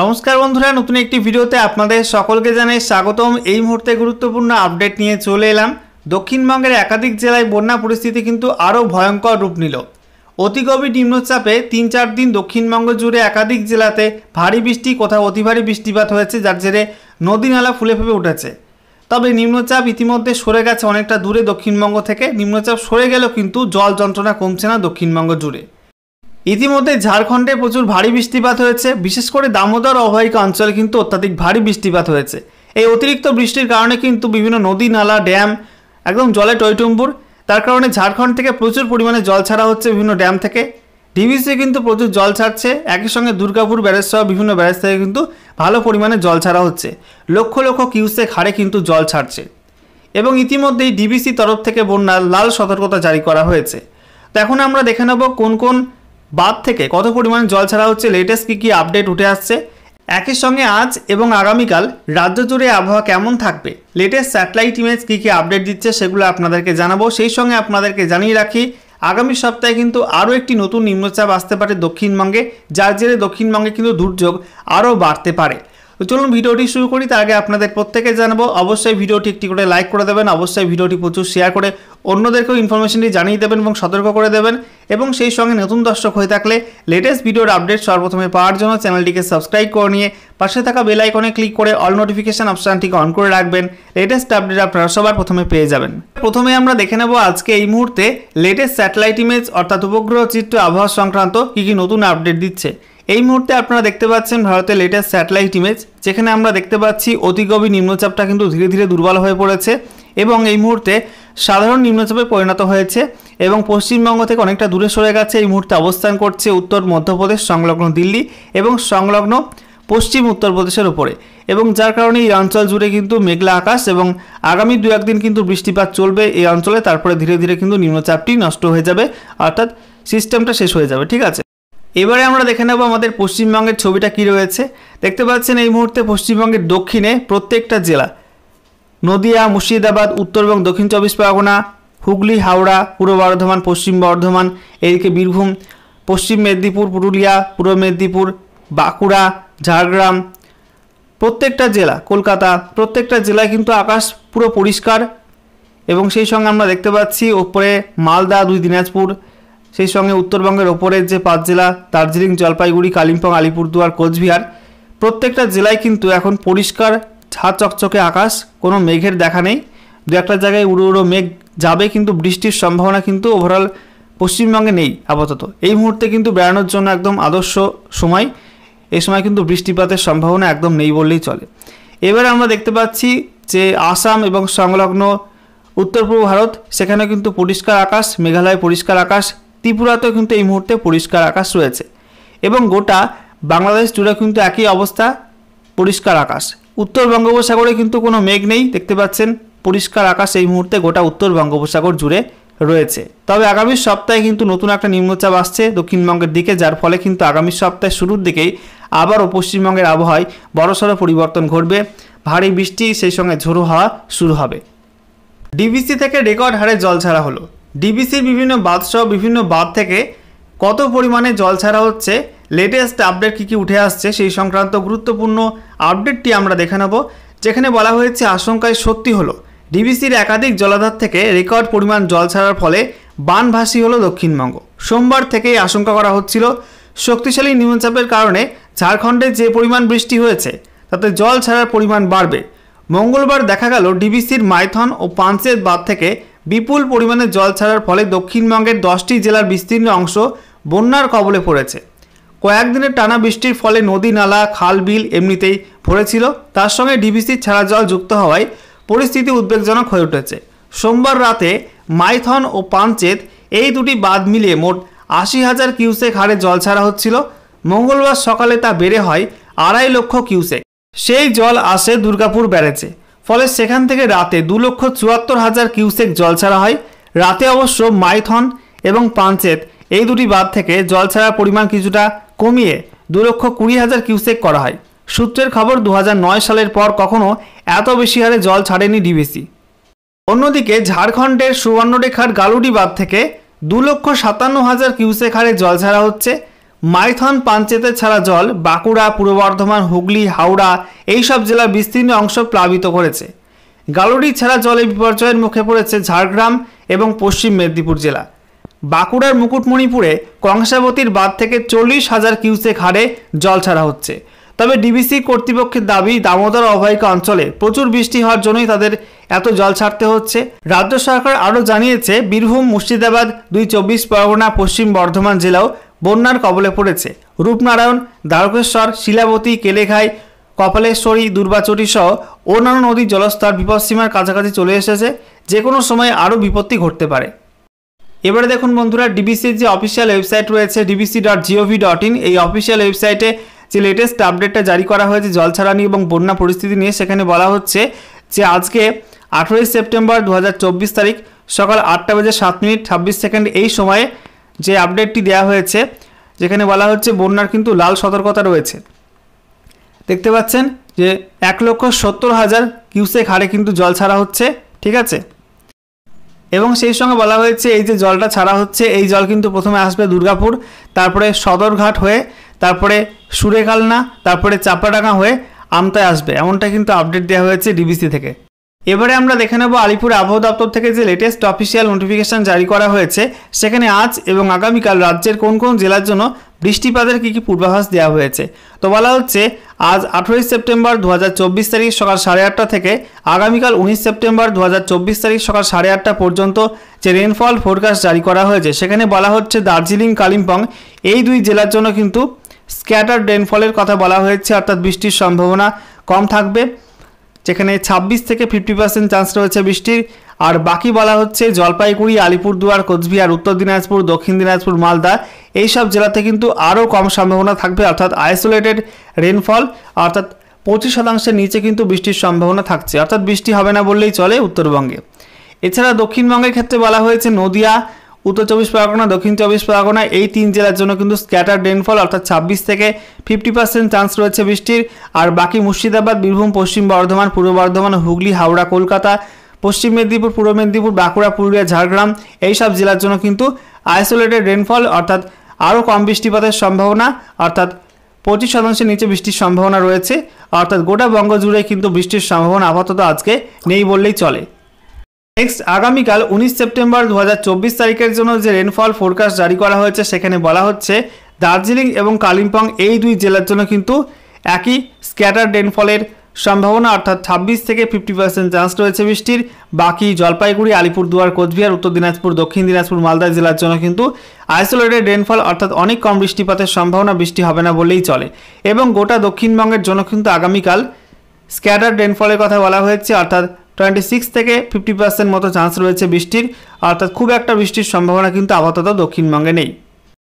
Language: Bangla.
নমস্কার বন্ধুরা নতুন একটি ভিডিওতে আপনাদের সকলকে জানাই স্বাগতম এই মুহূর্তে গুরুত্বপূর্ণ আপডেট নিয়ে চলে এলাম দক্ষিণবঙ্গের একাধিক জেলায় বন্যা পরিস্থিতি কিন্তু আরও ভয়ঙ্কর রূপ নিল অতিগভীর নিম্নচাপে তিন চার দিন দক্ষিণবঙ্গ জুড়ে একাধিক জেলাতে ভারী বৃষ্টি কোথাও অতি ভারী বৃষ্টিপাত হয়েছে যার জেরে নদী নালা ফুলে ফেপে উঠেছে তবে নিম্নচাপ ইতিমধ্যে সরে গেছে অনেকটা দূরে দক্ষিণবঙ্গ থেকে নিম্নচাপ সরে গেলেও কিন্তু জল যন্ত্রণা কমছে না দক্ষিণবঙ্গ জুড়ে ইতিমধ্যে ঝাড়খণ্ডে প্রচুর ভারী বৃষ্টিপাত হয়েছে বিশেষ করে দামোদর অবাহিক অঞ্চলে কিন্তু অত্যাধিক ভারী বৃষ্টিপাত হয়েছে এই অতিরিক্ত বৃষ্টির কারণে কিন্তু বিভিন্ন নদী নালা ড্যাম একদম জলে টয়টুম্বুর তার কারণে ঝাড়খণ্ড থেকে প্রচুর পরিমাণে জল ছাড়া হচ্ছে বিভিন্ন ড্যাম থেকে ডিভিসি কিন্তু প্রচুর জল ছাড়ছে একই সঙ্গে দুর্গাপুর ব্যারেজ সহ বিভিন্ন ব্যারেজ থেকে কিন্তু ভালো পরিমাণে জল ছাড়া হচ্ছে লক্ষ লক্ষ কিউসে খাড়ে কিন্তু জল ছাড়ছে এবং ইতিমধ্যেই ডিবিসি তরফ থেকে বন্যার লাল সতর্কতা জারি করা হয়েছে তো এখন আমরা দেখে নেব কোন কোন বাদ থেকে কত পরিমাণ জল ছাড়া হচ্ছে লেটেস্ট কী কী আপডেট উঠে আসছে একই সঙ্গে আজ এবং আগামীকাল রাজ্য জুড়ে আবহাওয়া কেমন থাকবে লেটেস্ট স্যাটেলাইট ইমেজ কী কী আপডেট দিচ্ছে সেগুলো আপনাদেরকে জানাবো সেই সঙ্গে আপনাদেরকে জানিয়ে রাখি আগামী সপ্তাহে কিন্তু আরও একটি নতুন নিম্নচাপ আসতে পারে দক্ষিণবঙ্গে যার জেরে দক্ষিণবঙ্গে কিন্তু দুর্যোগ আরও বাড়তে পারে তো চলুন ভিডিওটি শুরু করি তার আগে আপনাদের প্রত্যেকে জানাবো অবশ্যই ভিডিওটি একটি করে লাইক করে দেবেন অবশ্যই ভিডিওটি প্রচুর শেয়ার করে অন্যদেরকেও ইনফরমেশনটি জানিয়ে দেবেন এবং সতর্ক করে দেবেন এবং সেই সঙ্গে নতুন দর্শক হয়ে থাকলে লেটেস্ট ভিডিওর আপডেট সর্বপ্রথমে পাওয়ার জন্য চ্যানেলটিকে সাবস্ক্রাইব করে নিয়ে পাশে থাকা বেল আইকনে ক্লিক করে অল নোটিফিকেশান অপশানটিকে অন করে রাখবেন লেটেস্ট আপডেট আপনারা সবার প্রথমে পেয়ে যাবেন প্রথমে আমরা দেখে নেব আজকে এই মুহূর্তে লেটেস্ট স্যাটেলাইট ইমেজ অর্থাৎ উপগ্রহ চিত্র আবহাওয়া সংক্রান্ত কী কী নতুন আপডেট দিচ্ছে এই মুহূর্তে আপনারা দেখতে পাচ্ছেন ভারতের লেটেস্ট স্যাটেলাইট ইমেজ যেখানে আমরা দেখতে পাচ্ছি অতিগভী নিম্নচাপটা কিন্তু ধীরে ধীরে দুর্বল হয়ে পড়েছে এবং এই মুহূর্তে সাধারণ নিম্নচাপে পরিণত হয়েছে এবং পশ্চিমবঙ্গ থেকে অনেকটা দূরে সরে গেছে এই মুহূর্তে অবস্থান করছে উত্তর মধ্যপ্রদেশ সংলগ্ন দিল্লি এবং সংলগ্ন পশ্চিম উত্তরপ্রদেশের ওপরে এবং যার কারণে এই অঞ্চল জুড়ে কিন্তু মেঘলা আকাশ এবং আগামী দু একদিন কিন্তু বৃষ্টিপাত চলবে এই অঞ্চলে তারপরে ধীরে ধীরে কিন্তু নিম্নচাপটি নষ্ট হয়ে যাবে অর্থাৎ সিস্টেমটা শেষ হয়ে যাবে ঠিক আছে এবারে আমরা দেখে নেব আমাদের পশ্চিমবঙ্গের ছবিটা কি রয়েছে দেখতে পাচ্ছেন এই মুহূর্তে পশ্চিমবঙ্গের দক্ষিণে প্রত্যেকটা জেলা নদিয়া মুর্শিদাবাদ উত্তর এবং দক্ষিণ চব্বিশ পরগনা হুগলি হাওড়া পূর্ব বর্ধমান পশ্চিম বর্ধমান এদিকে বীরভূম পশ্চিম মেদিনীপুর পুরুলিয়া পূর্ব মেদিনীপুর বাঁকুড়া ঝাড়গ্রাম প্রত্যেকটা জেলা কলকাতা প্রত্যেকটা জেলায় কিন্তু আকাশ পুরো পরিষ্কার এবং সেই সঙ্গে আমরা দেখতে পাচ্ছি ওপরে মালদা দুই দিনাজপুর সেই সঙ্গে উত্তরবঙ্গের ওপরের যে পাঁচ জেলা দার্জিলিং জলপাইগুড়ি কালিম্পং আলিপুরদুয়ার কোচবিহার প্রত্যেকটা জেলায় কিন্তু এখন পরিষ্কার ছা চকচকে আকাশ কোনো মেঘের দেখা নেই দু একটা জায়গায় উড়ো উড়ো মেঘ যাবে কিন্তু বৃষ্টির সম্ভাবনা কিন্তু ওভারঅল পশ্চিমবঙ্গে নেই আপাতত এই মুহূর্তে কিন্তু বেড়ানোর জন্য একদম আদর্শ সময় এই সময় কিন্তু বৃষ্টিপাতের সম্ভাবনা একদম নেই বললেই চলে এবার আমরা দেখতে পাচ্ছি যে আসাম এবং সংলগ্ন উত্তর পূর্ব ভারত সেখানে কিন্তু পরিষ্কার আকাশ মেঘালয় পরিষ্কার আকাশ ত্রিপুরাতেও কিন্তু এই মুহূর্তে পরিষ্কার আকাশ রয়েছে এবং গোটা বাংলাদেশ জুড়ে কিন্তু একই অবস্থা পরিষ্কার আকাশ উত্তর বঙ্গোপসাগরে কিন্তু কোনো মেঘ নেই দেখতে পাচ্ছেন পরিষ্কার আকাশ এই মুহূর্তে গোটা উত্তর বঙ্গোপসাগর জুড়ে রয়েছে তবে আগামী সপ্তাহে কিন্তু নতুন একটা নিম্নচাপ আসছে দক্ষিণবঙ্গের দিকে যার ফলে কিন্তু আগামী সপ্তাহে শুরুর দিকেই আবারও পশ্চিমবঙ্গের আবহাওয়ায় বড়সড় পরিবর্তন ঘটবে ভারী বৃষ্টি সেই সঙ্গে ঝোড়ো হওয়া শুরু হবে ডিবিসি থেকে রেকর্ড হারে জল ছাড়া হলো ডিবিসির বিভিন্ন বাঁধসহ বিভিন্ন বাঁধ থেকে কত পরিমাণে জল ছাড়া হচ্ছে লেটেস্ট আপডেট কী কী উঠে আসছে সেই সংক্রান্ত গুরুত্বপূর্ণ আপডেটটি আমরা দেখে নেব যেখানে বলা হয়েছে আশঙ্কায় সত্যি হলো ডিবিসির একাধিক জলাধার থেকে রেকর্ড পরিমাণ জল ছাড়ার ফলে বানভাসী হলো দক্ষিণবঙ্গ সোমবার থেকেই আশঙ্কা করা হচ্ছিল শক্তিশালী নিম্নচাপের কারণে ঝাড়খণ্ডে যে পরিমাণ বৃষ্টি হয়েছে তাতে জল ছাড়ার পরিমাণ বাড়বে মঙ্গলবার দেখা গেল ডিবিসির মাইথন ও পাঞ্চের বাঁধ থেকে বিপুল পরিমাণে জল ছাড়ার ফলে দক্ষিণবঙ্গের দশটি জেলার বিস্তীর্ণ অংশ বন্যার কবলে পড়েছে কয়েকদিনের টানা বৃষ্টির ফলে নদী নালা খাল বিল এমনিতেই ভরেছিল তার সঙ্গে ডিবিসির ছাড়া জল যুক্ত হওয়ায় পরিস্থিতি উদ্বেগজনক হয়ে উঠেছে সোমবার রাতে মাইথন ও পাঞ্চেত এই দুটি বাঁধ মিলিয়ে মোট আশি হাজার কিউসেক হারে জল ছাড়া হচ্ছিল মঙ্গলবার সকালে তা বেড়ে হয় আড়াই লক্ষ কিউসেক সেই জল আসে দুর্গাপুর ব্যারেজে ফলে সেখান থেকে রাতে দু লক্ষ চুয়াত্তর হাজার কিউসেক জল ছাড়া হয় রাতে অবশ্য মাইথন এবং পাঞ্চেত এই দুটি বাঁধ থেকে জল ছাড়ার পরিমাণ কিছুটা কমিয়ে দু লক্ষ কুড়ি হাজার কিউসেক করা হয় সূত্রের খবর দু সালের পর কখনও এত বেশি হারে জল ছাড়েনি ডিবিসি অন্যদিকে ঝাড়খণ্ডের সুবর্ণরেখার গালুডি বাঁধ থেকে দু লক্ষ সাতান্ন হাজার কিউসেক হারে জল ছাড়া হচ্ছে মাইথন পাঞ্চেতে ছাড়া জল বাঁকুড়া পূর্ব বর্ধমান হুগলি হাওড়া এইসব জেলার বিস্তীর্ণ অংশ প্লাবিত করেছে গালুড়ি ছাড়া জলে বিপর্যয়ের মুখে পড়েছে ঝাড়গ্রাম এবং পশ্চিম মেদিনীপুর জেলা বাঁকুড়ার মুকুটমণিপুরে কংসাবতীর বাঁধ থেকে চল্লিশ হাজার কিউসেক হারে জল ছাড়া হচ্ছে তবে ডিবিসি কর্তৃপক্ষের দাবি দামোদর অববাহিকা অঞ্চলে প্রচুর বৃষ্টি হওয়ার জন্যই তাদের এত জল ছাড়তে হচ্ছে রাজ্য সরকার আরও জানিয়েছে বীরভূম মুর্শিদাবাদ দুই চব্বিশ পরগনা পশ্চিম বর্ধমান জেলাও বন্যার কবলে পড়েছে রূপনারায়ণ দ্বারকেশ্বর শিলাবতী কেলেঘাই কপালেশ্বরী দুর্বাচরী সহ অন্যান্য নদীর জলস্তর বিপদসীমার কাছাকাছি চলে এসেছে যে কোনো সময় আরও বিপত্তি ঘটতে পারে এবারে দেখুন বন্ধুরা ডিবিসির যে অফিসিয়াল ওয়েবসাইট রয়েছে DBC dot G O V dot in এই অফিসিয়াল ওয়েবসাইটে যে লেটেস্ট আপডেটটা জারি করা হয়েছে জলছাড়ানি এবং বন্যা পরিস্থিতি নিয়ে সেখানে বলা হচ্ছে যে আজকে আঠেরোই সেপ্টেম্বর দু তারিখ সকাল আটটা বাজে সাত মিনিট ছাব্বিশ সেকেন্ড এই সময়ে যে আপডেটটি দেওয়া হয়েছে যেখানে বলা হচ্ছে বন্যার কিন্তু লাল সতর্কতা রয়েছে দেখতে পাচ্ছেন যে এক লক্ষ সত্তর হাজার কিউসেক হারে কিন্তু জল ছাড়া হচ্ছে ঠিক আছে এবং সেই সঙ্গে বলা হয়েছে এই যে জলটা ছাড়া হচ্ছে এই জল কিন্তু প্রথমে আসবে দুর্গাপুর তারপরে সদরঘাট হয়ে তারপরে সুরেকালনা তারপরে চাপাডাঙ্গা হয়ে আমতায় আসবে এমনটা কিন্তু আপডেট দেওয়া হয়েছে ডিবিসি থেকে এবারে আমরা দেখে নেব আলিপুর আবহাওয়া দপ্তর থেকে যে লেটেস্ট অফিসিয়াল নোটিফিকেশান জারি করা হয়েছে সেখানে আজ এবং আগামীকাল রাজ্যের কোন কোন জেলার জন্য বৃষ্টিপাতের কী কী পূর্বাভাস দেওয়া হয়েছে তো বলা হচ্ছে আজ আঠারোই সেপ্টেম্বর দু তারিখ সকাল সাড়ে আটটা থেকে আগামীকাল উনিশ সেপ্টেম্বর দু তারিখ সকাল সাড়ে আটটা পর্যন্ত যে রেনফল ফোরকাস্ট জারি করা হয়েছে সেখানে বলা হচ্ছে দার্জিলিং কালিম্পং এই দুই জেলার জন্য কিন্তু স্ক্যাটার রেনফলের কথা বলা হয়েছে অর্থাৎ বৃষ্টির সম্ভাবনা কম থাকবে যেখানে ২৬ থেকে ফিফটি পার্সেন্ট চান্স রয়েছে বৃষ্টির আর বাকি বলা হচ্ছে জলপাইগুড়ি আলিপুরদুয়ার কোচবিহার উত্তর দিনাজপুর দক্ষিণ দিনাজপুর মালদা এই সব জেলাতে কিন্তু আরও কম সম্ভাবনা থাকবে অর্থাৎ আইসোলেটেড রেনফল অর্থাৎ পঁচিশ শতাংশের নিচে কিন্তু বৃষ্টির সম্ভাবনা থাকছে অর্থাৎ বৃষ্টি হবে না বললেই চলে উত্তরবঙ্গে এছাড়া দক্ষিণবঙ্গের ক্ষেত্রে বলা হয়েছে নদিয়া উত্তর চব্বিশ পরগনা দক্ষিণ চব্বিশ পরগনা এই তিন জেলার জন্য কিন্তু স্ক্যাটার রেনফল অর্থাৎ ছাব্বিশ থেকে ফিফটি পার্সেন্ট চান্স রয়েছে বৃষ্টির আর বাকি মুর্শিদাবাদ বীরভূম পশ্চিম বর্ধমান পূর্ব বর্ধমান হুগলি হাওড়া কলকাতা পশ্চিম মেদিনীপুর পূর্ব মেদিনীপুর বাঁকুড়া পুরুলিয়া ঝাড়গ্রাম এই সব জেলার জন্য কিন্তু আইসোলেটেড রেনফল অর্থাৎ আরও কম বৃষ্টিপাতের সম্ভাবনা অর্থাৎ পঁচিশ শতাংশের নিচে বৃষ্টির সম্ভাবনা রয়েছে অর্থাৎ গোটা বঙ্গ জুড়ে কিন্তু বৃষ্টির সম্ভাবনা আপাতত আজকে নেই বললেই চলে নেক্সট আগামীকাল উনিশ সেপ্টেম্বর দু তারিখের জন্য যে রেনফল ফোরকাস্ট জারি করা হয়েছে সেখানে বলা হচ্ছে দার্জিলিং এবং কালিম্পং এই দুই জেলার জন্য কিন্তু একই স্ক্যাটার রেনফলের সম্ভাবনা অর্থাৎ ছাব্বিশ থেকে ফিফটি পার্সেন্ট চান্স রয়েছে বৃষ্টির বাকি জলপাইগুড়ি আলিপুরদুয়ার কোচবিহার উত্তর দিনাজপুর দক্ষিণ দিনাজপুর মালদা জেলার জন্য কিন্তু আইসোলেটেড রেনফল অর্থাৎ অনেক কম বৃষ্টিপাতের সম্ভাবনা বৃষ্টি হবে না বলেই চলে এবং গোটা দক্ষিণবঙ্গের জন্য কিন্তু আগামীকাল স্ক্যাটার রেনফলের কথা বলা হয়েছে অর্থাৎ টোয়েন্টি সিক্স থেকে ফিফটি পার্সেন্ট মতো চান্স রয়েছে বৃষ্টির অর্থাৎ খুব একটা বৃষ্টির সম্ভাবনা কিন্তু আপাতত দক্ষিণবঙ্গে নেই